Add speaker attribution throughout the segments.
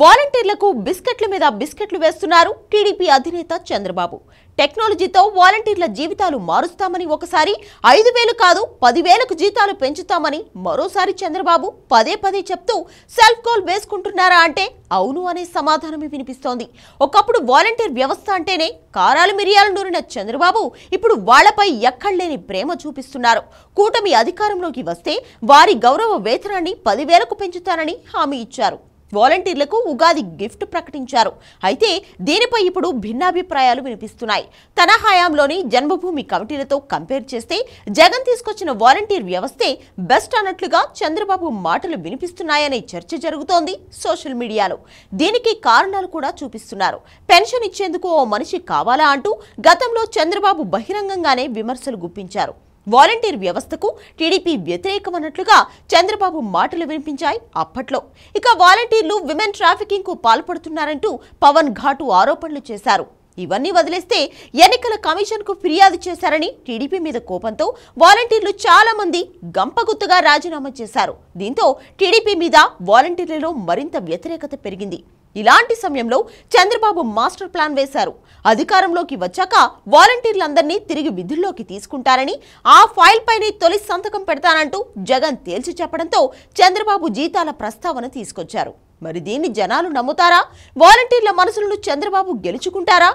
Speaker 1: వాలంటీర్లకు బిస్కెట్ల మీద బిస్కెట్లు వేస్తున్నారు టీడీపీ అధినేత చంద్రబాబు టెక్నాలజీతో వాలంటీర్ల జీవితాలు మారుస్తామని ఒకసారి ఐదు వేలు కాదు పదివేలకు జీతాలు పెంచుతామని మరోసారి చంద్రబాబు పదే పదే చెప్తూ సెల్ఫ్ గోల్ వేసుకుంటున్నారా అంటే అవును అనే సమాధానమే వినిపిస్తోంది ఒకప్పుడు వాలంటీర్ వ్యవస్థ అంటేనే కారాలు మిరియాలు నూరిన చంద్రబాబు ఇప్పుడు వాళ్లపై ఎక్కడలేని ప్రేమ చూపిస్తున్నారు కూటమి అధికారంలోకి వస్తే వారి గౌరవ వేతనాన్ని పదివేలకు పెంచుతానని హామీ ఇచ్చారు వాలంటీర్లకు ఉగాది గిఫ్ట్ ప్రకటించారు అయితే దీనిపై ఇప్పుడు భిన్నాభిప్రాయాలు వినిపిస్తున్నాయి తన హయాంలోని జన్మభూమి కమిటీలతో కంపేర్ చేస్తే జగన్ తీసుకొచ్చిన వాలంటీర్ వ్యవస్థే బెస్ట్ అన్నట్లుగా చంద్రబాబు మాటలు వినిపిస్తున్నాయనే చర్చ జరుగుతోంది సోషల్ మీడియాలో దీనికి కారణాలు కూడా చూపిస్తున్నారు పెన్షన్ ఇచ్చేందుకు ఓ మనిషి కావాలా అంటూ గతంలో చంద్రబాబు బహిరంగంగానే విమర్శలు గుప్పించారు వాలంటీర్ వ్యవస్థకు టీడీపీ వ్యతిరేకం అన్నట్లుగా చంద్రబాబు మాటలు వినిపించాయి అప్పట్లో ఇక వాలంటీర్లు విమెన్ ట్రాఫికింగ్ కు పాల్పడుతున్నారంటూ పవన్ ఘాటు ఆరోపణలు చేశారు ఇవన్నీ వదిలేస్తే ఎన్నికల కమిషన్కు ఫిర్యాదు చేశారని టీడీపీ మీద కోపంతో వాలంటీర్లు చాలా మంది గంపగుత్తుగా రాజీనామా చేశారు దీంతో టీడీపీ మీద వాలంటీర్లలో మరింత వ్యతిరేకత పెరిగింది ఇలాంటి సమయంలో చంద్రబాబు మాస్టర్ ప్లాన్ వేశారు అధికారంలోకి వచ్చాక వాలంటీర్లందరినీ తిరిగి విధుల్లోకి తీసుకుంటారని ఆ ఫైల్ పైనే తొలి సంతకం పెడతానంటూ జగన్ తేల్చి చెప్పడంతో చంద్రబాబు జీతాల ప్రస్తావన తీసుకొచ్చారు మరి దీన్ని జనాలు నమ్ముతారా వాలంటీర్ల మనసులను చంద్రబాబు గెలుచుకుంటారా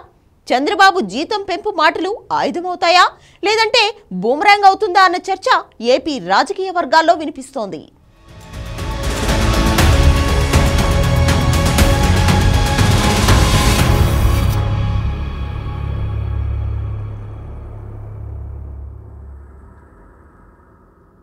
Speaker 1: చంద్రబాబు జీతం పెంపు మాటలు ఆయుధమవుతాయా లేదంటే బూమరాంగ్ అవుతుందా అన్న చర్చ ఏపీ రాజకీయ వర్గాల్లో వినిపిస్తోంది